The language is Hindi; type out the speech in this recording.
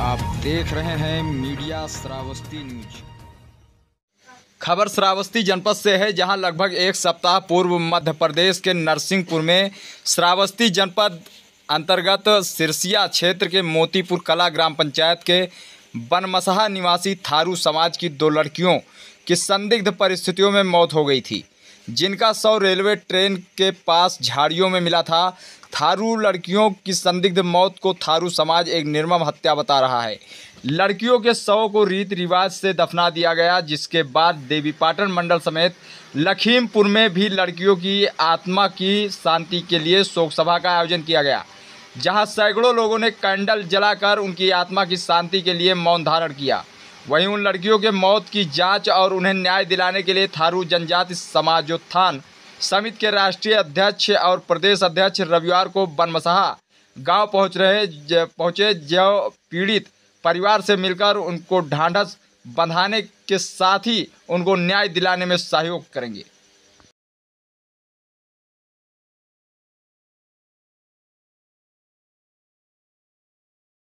आप देख रहे हैं मीडिया श्रावस्ती न्यूज खबर श्रावस्ती जनपद से है जहां लगभग एक सप्ताह पूर्व मध्य प्रदेश के नरसिंहपुर में श्रावस्ती जनपद अंतर्गत सिरसिया क्षेत्र के मोतीपुर कला ग्राम पंचायत के बनमसहा निवासी थारू समाज की दो लड़कियों की संदिग्ध परिस्थितियों में मौत हो गई थी जिनका शव रेलवे ट्रेन के पास झाड़ियों में मिला था थारू लड़कियों की संदिग्ध मौत को थारू समाज एक निर्मम हत्या बता रहा है लड़कियों के शव को रीत रिवाज से दफना दिया गया जिसके बाद देवी पाटन मंडल समेत लखीमपुर में भी लड़कियों की आत्मा की शांति के लिए शोक सभा का आयोजन किया गया जहां सैकड़ों लोगों ने कैंडल जलाकर उनकी आत्मा की शांति के लिए मौन धारण किया वहीं उन लड़कियों के मौत की जांच और उन्हें न्याय दिलाने के लिए थारू जनजाति समाजोत्थान समिति के राष्ट्रीय अध्यक्ष और प्रदेश अध्यक्ष रविवार को बनमसहा गांव पहुंच रहे पहुंचे जो पीड़ित परिवार से मिलकर उनको ढांढस बंधाने के साथ ही उनको न्याय दिलाने में सहयोग करेंगे